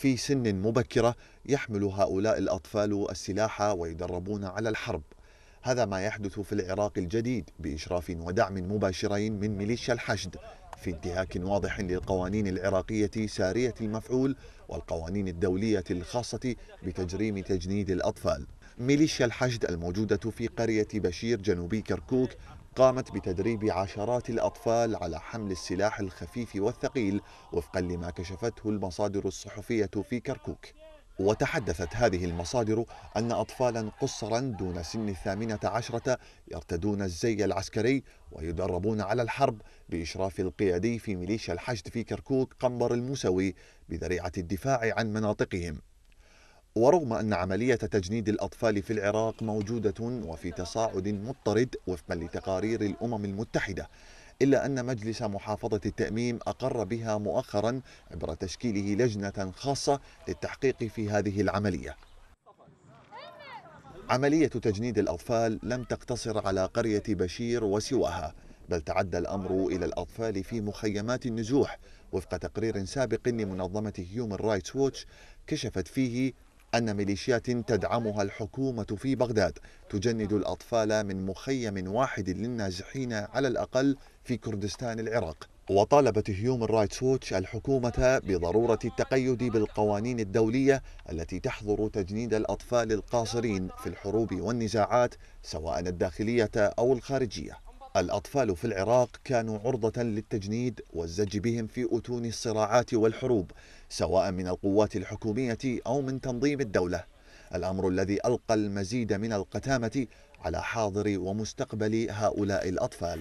في سن مبكرة يحمل هؤلاء الأطفال السلاح ويدربون على الحرب هذا ما يحدث في العراق الجديد بإشراف ودعم مباشرين من ميليشيا الحشد في انتهاك واضح للقوانين العراقية سارية المفعول والقوانين الدولية الخاصة بتجريم تجنيد الأطفال ميليشيا الحشد الموجودة في قرية بشير جنوبي كركوك قامت بتدريب عشرات الأطفال على حمل السلاح الخفيف والثقيل وفقا لما كشفته المصادر الصحفية في كركوك وتحدثت هذه المصادر أن أطفالا قصرا دون سن الثامنة عشرة يرتدون الزي العسكري ويدربون على الحرب بإشراف القيادي في ميليشيا الحشد في كركوك قنبر الموسوي بذريعة الدفاع عن مناطقهم ورغم أن عملية تجنيد الأطفال في العراق موجودة وفي تصاعد مضطرد وفقا لتقارير الأمم المتحدة إلا أن مجلس محافظة التأميم أقر بها مؤخرا عبر تشكيله لجنة خاصة للتحقيق في هذه العملية عملية تجنيد الأطفال لم تقتصر على قرية بشير وسواها بل تعدى الأمر إلى الأطفال في مخيمات النزوح وفق تقرير سابق لمنظمة هيومن رايتس ووتش كشفت فيه أن ميليشيات تدعمها الحكومة في بغداد تجند الأطفال من مخيم واحد للنازحين على الأقل في كردستان العراق وطالبت هيومن رايتس ووتش الحكومة بضرورة التقيد بالقوانين الدولية التي تحظر تجنيد الأطفال القاصرين في الحروب والنزاعات سواء الداخلية أو الخارجية الأطفال في العراق كانوا عرضة للتجنيد والزج بهم في أتون الصراعات والحروب سواء من القوات الحكومية أو من تنظيم الدولة الأمر الذي ألقى المزيد من القتامة على حاضر ومستقبل هؤلاء الأطفال